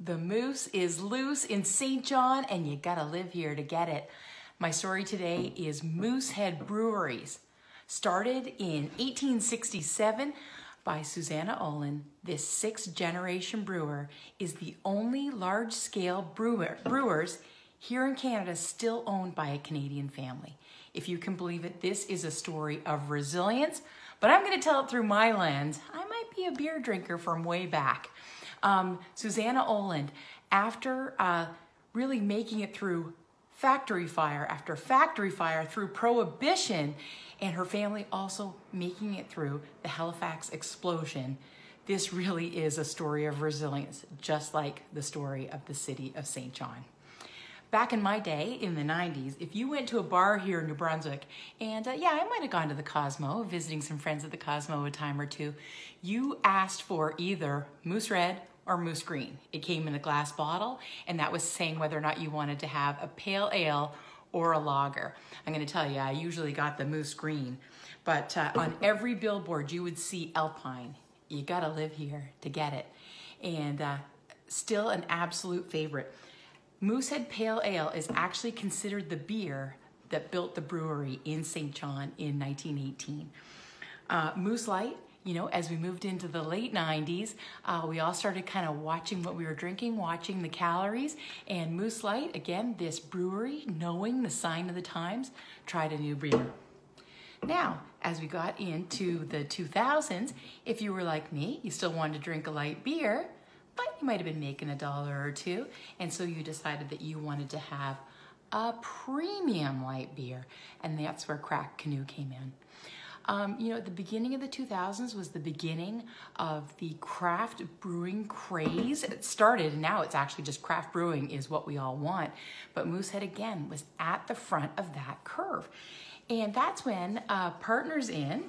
The moose is loose in St. John, and you gotta live here to get it. My story today is Moosehead Breweries. Started in 1867 by Susanna Olin, this sixth generation brewer is the only large scale brewer, brewers here in Canada still owned by a Canadian family. If you can believe it, this is a story of resilience, but I'm gonna tell it through my lens. I might be a beer drinker from way back. Um, Susanna Oland, after uh, really making it through factory fire after factory fire through prohibition, and her family also making it through the Halifax explosion. This really is a story of resilience, just like the story of the city of St. John. Back in my day, in the 90s, if you went to a bar here in New Brunswick, and uh, yeah, I might have gone to the Cosmo, visiting some friends at the Cosmo a time or two, you asked for either Moose Red or moose green. It came in a glass bottle, and that was saying whether or not you wanted to have a pale ale or a lager. I'm gonna tell you, I usually got the moose green, but uh, on every billboard you would see Alpine. You gotta live here to get it. And uh, still an absolute favorite. Moosehead Pale Ale is actually considered the beer that built the brewery in St. John in 1918. Uh, Moose Light you know, as we moved into the late 90s, uh, we all started kind of watching what we were drinking, watching the calories. And Moose Light, again, this brewery, knowing the sign of the times, tried a new beer. Now, as we got into the 2000s, if you were like me, you still wanted to drink a light beer, but you might have been making a dollar or two, and so you decided that you wanted to have a premium light beer, and that's where Crack Canoe came in. Um, you know, the beginning of the 2000s was the beginning of the craft brewing craze. It started, and now it's actually just craft brewing is what we all want. But Moosehead, again, was at the front of that curve. And that's when uh, Partners In,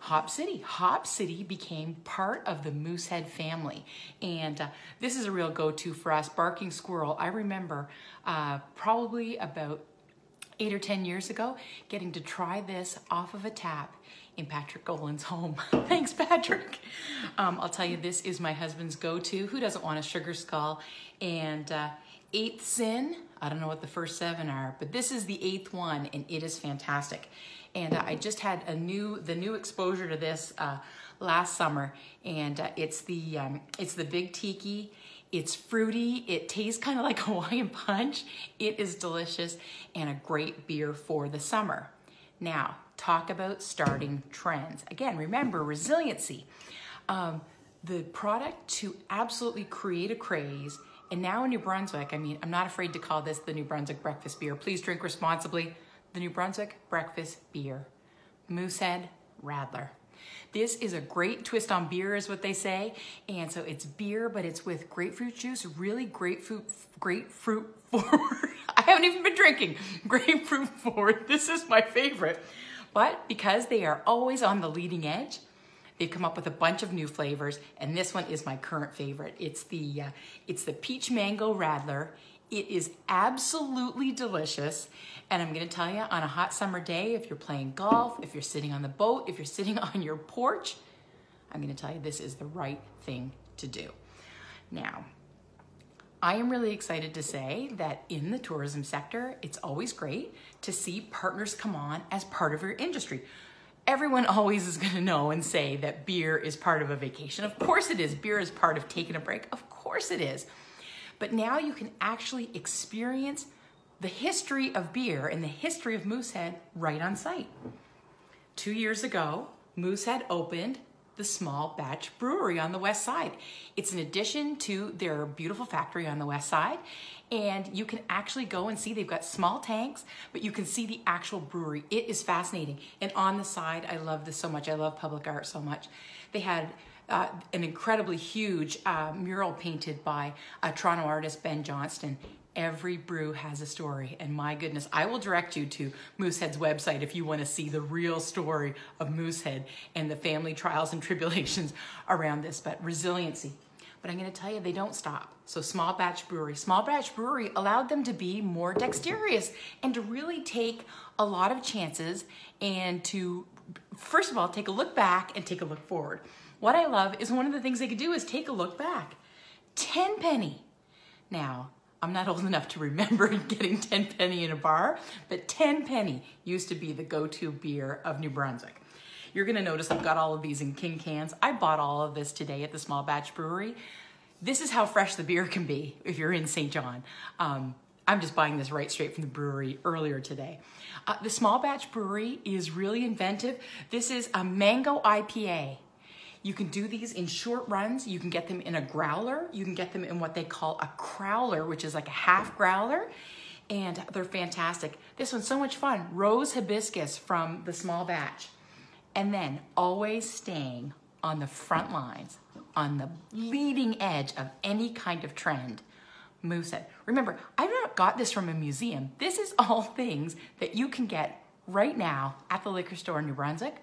Hop City. Hop City became part of the Moosehead family. And uh, this is a real go-to for us. Barking Squirrel, I remember uh, probably about eight or 10 years ago, getting to try this off of a tap in Patrick Golan's home. Thanks, Patrick. Um, I'll tell you, this is my husband's go-to. Who doesn't want a sugar skull? And uh, eighth sin, I don't know what the first seven are, but this is the eighth one and it is fantastic. And uh, I just had a new, the new exposure to this uh, last summer and uh, it's the, um, it's the Big Tiki it's fruity, it tastes kind of like Hawaiian punch. It is delicious and a great beer for the summer. Now, talk about starting trends. Again, remember resiliency. Um, the product to absolutely create a craze. And now in New Brunswick, I mean, I'm not afraid to call this the New Brunswick breakfast beer. Please drink responsibly. The New Brunswick breakfast beer. Moosehead Radler. This is a great twist on beer is what they say. And so it's beer, but it's with grapefruit juice, really grapefruit, grapefruit forward. I haven't even been drinking grapefruit forward. This is my favorite. But because they are always on the leading edge, They've come up with a bunch of new flavors, and this one is my current favorite. It's the uh, it's the peach mango radler, it is absolutely delicious. And I'm gonna tell you, on a hot summer day, if you're playing golf, if you're sitting on the boat, if you're sitting on your porch, I'm gonna tell you this is the right thing to do. Now, I am really excited to say that in the tourism sector, it's always great to see partners come on as part of your industry. Everyone always is gonna know and say that beer is part of a vacation. Of course it is. Beer is part of taking a break. Of course it is. But now you can actually experience the history of beer and the history of Moosehead right on site. Two years ago, Moosehead opened the small batch brewery on the west side. It's an addition to their beautiful factory on the west side, and you can actually go and see. They've got small tanks, but you can see the actual brewery. It is fascinating. And on the side, I love this so much. I love public art so much. They had uh, an incredibly huge uh, mural painted by a Toronto artist, Ben Johnston. Every brew has a story, and my goodness, I will direct you to Moosehead's website if you want to see the real story of Moosehead and the family trials and tribulations around this. But resiliency, but I'm going to tell you they don't stop. So small batch brewery, small batch brewery allowed them to be more dexterous and to really take a lot of chances and to first of all take a look back and take a look forward. What I love is one of the things they could do is take a look back. Tenpenny. Now, I'm not old enough to remember getting tenpenny in a bar, but tenpenny used to be the go-to beer of New Brunswick. You're gonna notice I've got all of these in king cans. I bought all of this today at the small batch brewery. This is how fresh the beer can be if you're in St. John. Um, I'm just buying this right straight from the brewery earlier today. Uh, the small batch brewery is really inventive. This is a mango IPA. You can do these in short runs. You can get them in a growler. You can get them in what they call a crowler, which is like a half growler. And they're fantastic. This one's so much fun. Rose hibiscus from the small batch. And then always staying on the front lines, on the leading edge of any kind of trend. Moosehead. Remember, I've not got this from a museum. This is all things that you can get right now at the liquor store in New Brunswick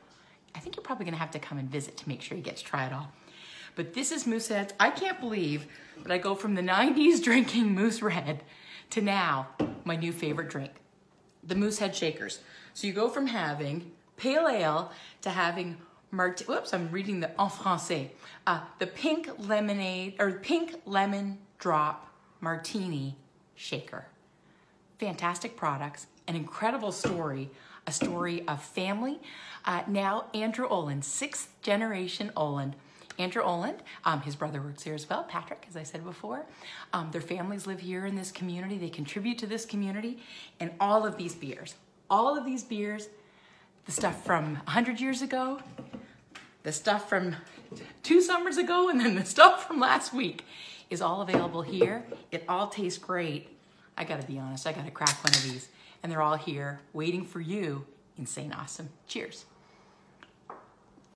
I think you're probably gonna have to come and visit to make sure he gets try it all. But this is Moosehead's. I can't believe that I go from the 90s drinking Moose Red to now my new favorite drink, the Moosehead Shakers. So you go from having pale ale to having Marti. whoops, I'm reading the en français. Uh, the pink lemonade or pink lemon drop martini shaker. Fantastic products, an incredible story a story of family. Uh, now, Andrew Oland, sixth generation Oland. Andrew Oland, um, his brother works here as well, Patrick, as I said before. Um, their families live here in this community. They contribute to this community and all of these beers. All of these beers, the stuff from 100 years ago, the stuff from two summers ago, and then the stuff from last week is all available here. It all tastes great. I gotta be honest, I gotta crack one of these and they're all here waiting for you Insane, Awesome. Cheers.